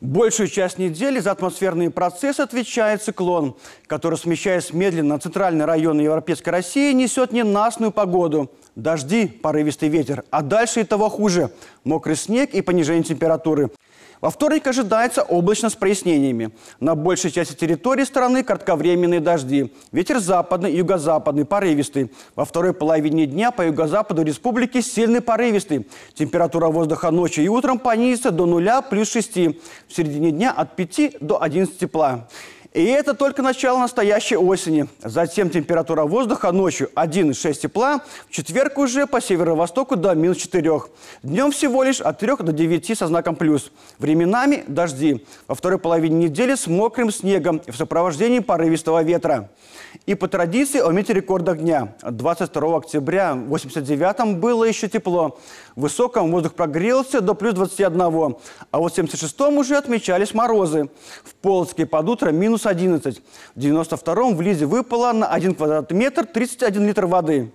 Большую часть недели за атмосферный процесс отвечает циклон, который, смещаясь медленно на центральные районы Европейской России, несет ненастную погоду. Дожди, порывистый ветер, а дальше и того хуже. Мокрый снег и понижение температуры – во вторник ожидается облачно с прояснениями. На большей части территории страны кратковременные дожди. Ветер западный юго-западный порывистый. Во второй половине дня по юго-западу республики сильный порывистый. Температура воздуха ночью и утром понизится до нуля, плюс 6. В середине дня от 5 до 11 тепла. И это только начало настоящей осени. Затем температура воздуха ночью 1,6 тепла, в четверг уже по северо-востоку до минус 4. Днем всего лишь от 3 до 9 со знаком плюс. Временами дожди. Во второй половине недели с мокрым снегом и в сопровождении порывистого ветра. И по традиции о мете рекорда дня. 22 октября в 89-м было еще тепло. В высоком воздух прогрелся до плюс 21. А вот в 76-м уже отмечались морозы. В Полоцке под утро минус плюс 11. В 92-м в Лизе выпало на 1 квадратный метр 31 литр воды.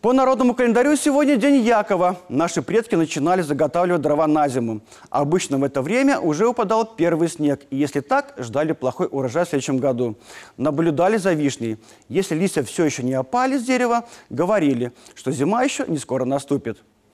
По народному календарю сегодня день Якова. Наши предки начинали заготавливать дрова на зиму. Обычно в это время уже упадал первый снег. И если так, ждали плохой урожай в следующем году. Наблюдали за вишней. Если листья все еще не опали с дерева, говорили, что зима еще не скоро наступит.